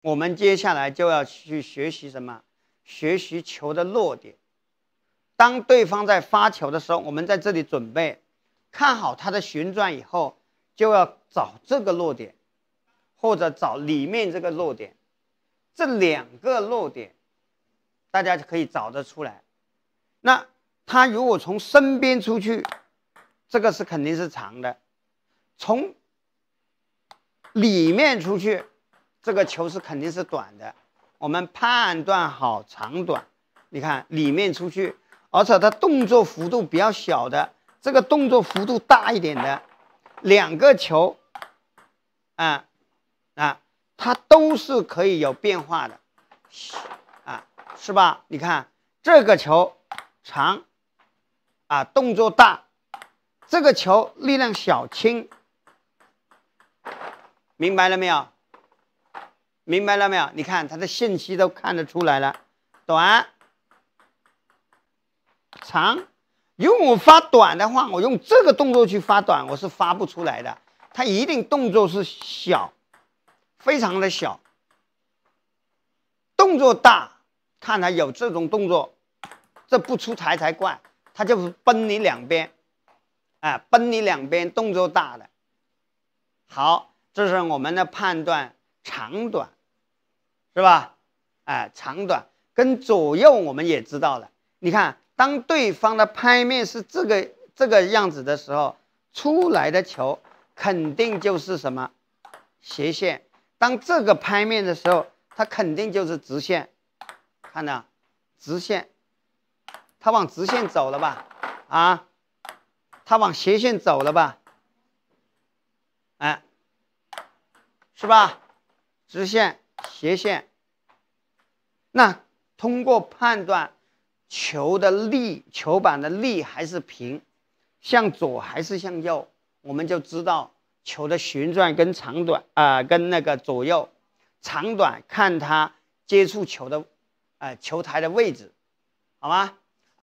我们接下来就要去学习什么？学习球的落点。当对方在发球的时候，我们在这里准备，看好它的旋转以后，就要找这个落点，或者找里面这个落点。这两个落点，大家就可以找得出来。那他如果从身边出去，这个是肯定是长的；从里面出去。这个球是肯定是短的，我们判断好长短。你看里面出去，而且它动作幅度比较小的，这个动作幅度大一点的，两个球，啊啊，它都是可以有变化的，啊，是吧？你看这个球长，啊，动作大，这个球力量小轻，明白了没有？明白了没有？你看他的信息都看得出来了，短、长。如果我发短的话，我用这个动作去发短，我是发不出来的。他一定动作是小，非常的小。动作大，看他有这种动作，这不出台才怪。他就是奔你两边，哎，奔你两边，动作大的。好，这是我们的判断长短。是吧？哎，长短跟左右我们也知道了。你看，当对方的拍面是这个这个样子的时候，出来的球肯定就是什么斜线。当这个拍面的时候，它肯定就是直线。看到，直线，它往直线走了吧？啊，它往斜线走了吧？哎，是吧？直线、斜线。那通过判断球的力、球板的力还是平，向左还是向右，我们就知道球的旋转跟长短啊，跟那个左右长短，看它接触球的，呃，球台的位置，好吗？